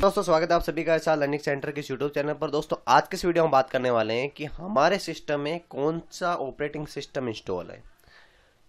दोस्तों स्वागत है आप सभी का ऐसा लर्निंग सेंटर के यूट्यूब चैनल पर दोस्तों आज के इस वीडियो में बात करने वाले हैं कि हमारे सिस्टम में कौन सा ऑपरेटिंग सिस्टम इंस्टॉल है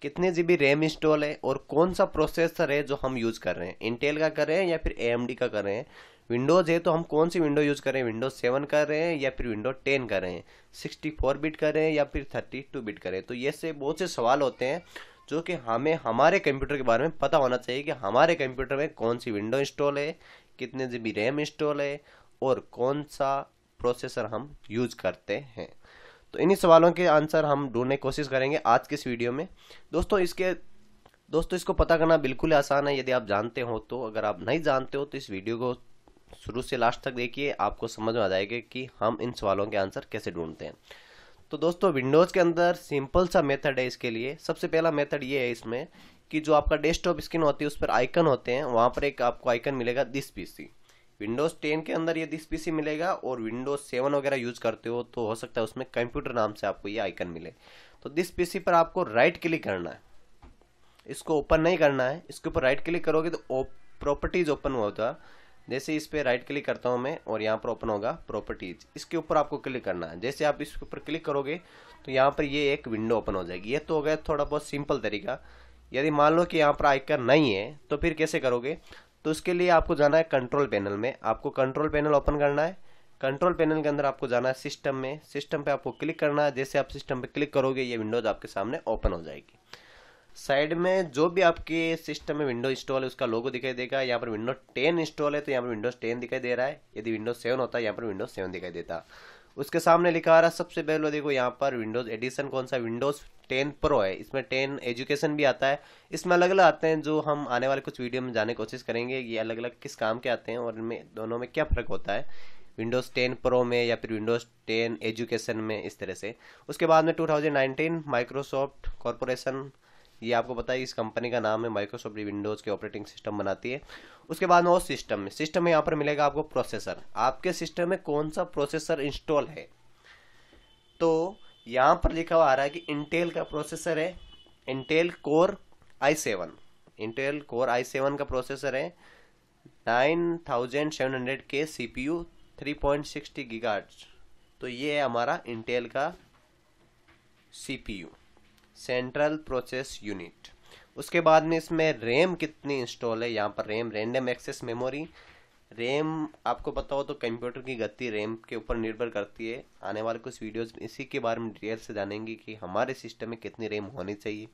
कितने जीबी रैम इंस्टॉल है और कौन सा प्रोसेसर है जो हम यूज़ कर रहे हैं इंटेल का कर रहे हैं या फिर ए का कर रहे हैं विंडोज़ है तो हम कौन सी विंडो यूज़ करें विंडोज सेवन कर रहे हैं या फिर विंडो टेन कर रहे हैं सिक्सटी फोर बिट कर रहे हैं या फिर थर्टी टू बिट करें तो ये से बहुत से सवाल होते हैं जो कि हमें हमारे कंप्यूटर के बारे में पता होना चाहिए कि हमारे कंप्यूटर में कौन सी विंडो इंस्टॉल है कितने जी बी रैम इंस्टॉल है और कौन सा प्रोसेसर हम यूज करते हैं तो इन्हीं सवालों के आंसर हम ढूंढने की कोशिश करेंगे आज के इस वीडियो में दोस्तों इसके दोस्तों इसको पता करना बिल्कुल आसान है यदि आप जानते हो तो अगर आप नहीं जानते हो तो इस वीडियो को शुरू से लास्ट तक देखिए आपको समझ में आ जाएगा कि हम इन सवालों के आंसर कैसे ढूंढते हैं तो दोस्तों विंडोज़ के अंदर सिंपल सा मेथड है इसके लिए सबसे पहला मेथड ये है इसमें कि जो आपका डेस्कटॉप स्क्रीन होती है उस पर आइकन होते हैं वहाँ पर एक आपको आइकन मिलेगा दिस पीसी विंडोज़ टेन के अंदर ये दिस पीसी मिलेगा और विंडोज़ सेवन वगैरह यूज़ करते हो तो हो सकता है उसमें कंप्यूटर नाम से आपको ये आइकन मिले तो दिस पीसी पर आपको राइट क्लिक करना है इसको ओपन नहीं करना है इसके ऊपर राइट क्लिक करोगे तो प्रॉपर्टीज़ ओपन हुआ होता है जैसे इस पर राइट क्लिक करता हूँ मैं और यहाँ पर ओपन होगा प्रॉपर्टीज इसके ऊपर आपको क्लिक करना है जैसे आप इसके ऊपर क्लिक करोगे तो यहाँ पर ये एक विंडो ओपन हो जाएगी ये तो हो गया थोड़ा बहुत सिंपल तरीका यदि मान लो कि यहाँ पर आइकन नहीं है तो फिर कैसे करोगे तो उसके लिए आपको जाना है कंट्रोल पैनल में आपको कंट्रोल पैनल ओपन करना है कंट्रोल पैनल के अंदर आपको जाना है सिस्टम में सिस्टम पे आपको क्लिक करना है जैसे आप सिस्टम पे क्लिक करोगे ये विंडोज आपके सामने ओपन हो जाएगी साइड में जो भी आपके सिस्टम में विंडो इंस्टॉल है उसका लोगो दिखाई देगा यहाँ पर विंडो टेन इंस्टॉल है तो यहाँ पर विंडोज टेन दिखाई दे रहा है यदि विंडोज सेवन होता है यहाँ पर विंडोज सेवन दिखाई देता उसके सामने लिखा आ रहा सबसे पहले देखो यहाँ पर विंडोज एडिशन कौन सा विंडोज टेन प्रो है इसमें टेन एजुकेशन भी आता है इसमें अलग अलग आते हैं जो हम आने वाले कुछ वीडियो में जाने की कोशिश करेंगे ये अलग अलग किस काम के आते हैं और इनमें दोनों में क्या फ़र्क होता है विंडोज़ 10 प्रो में या फिर विंडोज़ 10 एजुकेशन में इस तरह से उसके बाद में 2019 माइक्रोसॉफ्ट कॉरपोरेशन ये आपको पता है इस कंपनी का नाम है माइक्रोसॉफ्ट विंडोज़ के ऑपरेटिंग सिस्टम बनाती है उसके बाद में वो सिस्टम में सिस्टम में यहाँ पर मिलेगा आपको प्रोसेसर आपके सिस्टम में कौन सा प्रोसेसर इंस्टॉल है तो यहाँ पर लिखा हुआ आ रहा है कि इंटेल का प्रोसेसर है Intel core i seven Intel core i seven का प्रोसेसर है nine thousand seven hundred K C P U three point sixty तो ये है हमारा इंटेल का C P U central process unit उसके बाद में इसमें रैम कितनी इंस्टॉल है यहाँ पर RAM random access memory RAM आपको पता हो तो कंप्यूटर की गति रैम के ऊपर निर्भर करती है आने वाले कुछ वीडियोस में इसी के बारे में डिटेल से जानेंगे कि हमारे सिस्टम में कितनी रैम होनी चाहिए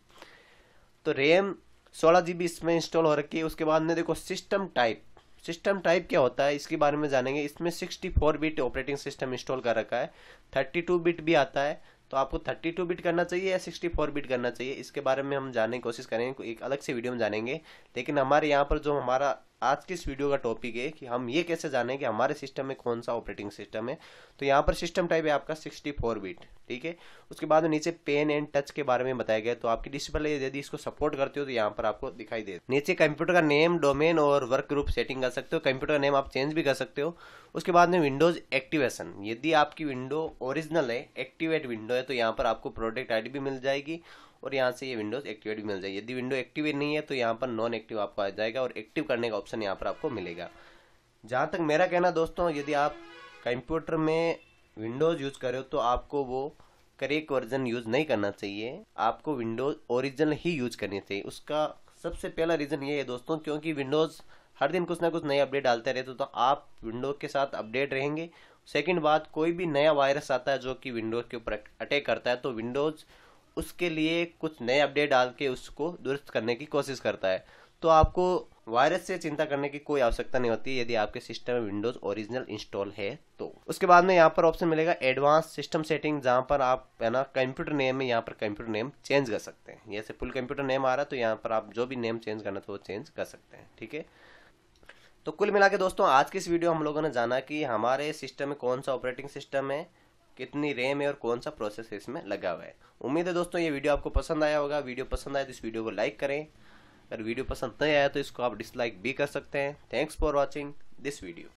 तो रैम सोलह जी बी इसमें इंस्टॉल हो रखी है उसके बाद में देखो सिस्टम टाइप सिस्टम टाइप क्या होता है इसके बारे में जानेंगे इसमें sixty four bit operating system install कर रखा है थर्टी टू बिट भी आता है तो आपको 32 बिट करना चाहिए या 64 बिट करना चाहिए इसके बारे में हम जानने की कोशिश करेंगे एक अलग से वीडियो में जानेंगे लेकिन हमारे यहाँ पर जो हमारा आज के इस वीडियो का टॉपिक है कि हम ये कैसे जाने कि हमारे सिस्टम में कौन सा ऑपरेटिंग सिस्टम है तो यहाँ पर सिस्टम टाइप है आपका 64 बिट ठीक है उसके बाद नीचे पेन एंड टच के बारे में बताया गया तो आपकी डिस्प्ले यदि इसको सपोर्ट करते हो तो यहाँ पर आपको दिखाई दे नीचे कंप्यूटर का नेम डोमेन और वर्क ग्रुप सेटिंग कर सकते हो कंप्यूटर का नेम आप चेंज भी कर सकते हो उसके बाद में विंडोज एक्टिवेशन यदि आपकी विंडो ओरिजिनल है एक्टिवेट विंडो है तो यहाँ पर आपको प्रोडक्ट आईडी भी मिल जाएगी और यहाँ से ये विंडोज़ एक्टिवेट भी मिल जाएगी यदि विंडो एक्टिवेट नहीं है तो यहाँ पर नॉन एक्टिव आपको आ जाएगा और एक्टिव करने का ऑप्शन यहाँ पर आपको मिलेगा जहाँ तक मेरा कहना दोस्तों यदि आप कंप्यूटर में विंडोज़ यूज़ करो तो आपको वो करेक्ट वर्जन यूज़ नहीं करना चाहिए आपको विंडोज़ ओरिजिनल ही यूज़ करनी चाहिए उसका सबसे पहला रीज़न ये है दोस्तों क्योंकि विंडोज़ हर दिन कुछ ना कुछ नए अपडेट डालते रहते तो आप विंडो के साथ अपडेट रहेंगे सेकंड बात कोई भी नया वायरस आता है जो कि विंडोज़ के ऊपर अटैक करता है तो विंडोज़ उसके लिए कुछ नए अपडेट डाल के उसको दुरुस्त करने की कोशिश करता है तो आपको वायरस से चिंता करने की कोई आवश्यकता नहीं होती यदि आपके सिस्टम में विंडोज ओरिजिनल इंस्टॉल है तो उसके बाद में यहाँ पर ऑप्शन मिलेगा एडवांस सिस्टम सेटिंग जहाँ पर आप है ना कंप्यूटर नेम में यहाँ पर कंप्यूटर नेम चेंज कर सकते हैं जैसे फुल कंप्यूटर नेम आ रहा है तो यहाँ पर आप जो भी नेम चेंज करना था तो वो चेंज कर सकते हैं ठीक है तो कुल मिला के दोस्तों आज की इस वीडियो हम लोगों ने जाना कि हमारे सिस्टम में कौन सा ऑपरेटिंग सिस्टम है कितनी रैम है और कौन सा प्रोसेस इसमें लगा हुआ है उम्मीद है दोस्तों ये वीडियो आपको पसंद आया होगा वीडियो पसंद आए तो इस वीडियो को लाइक करें अगर वीडियो पसंद नहीं आया तो इसको आप डिसलाइक भी कर सकते हैं thanks for watching this video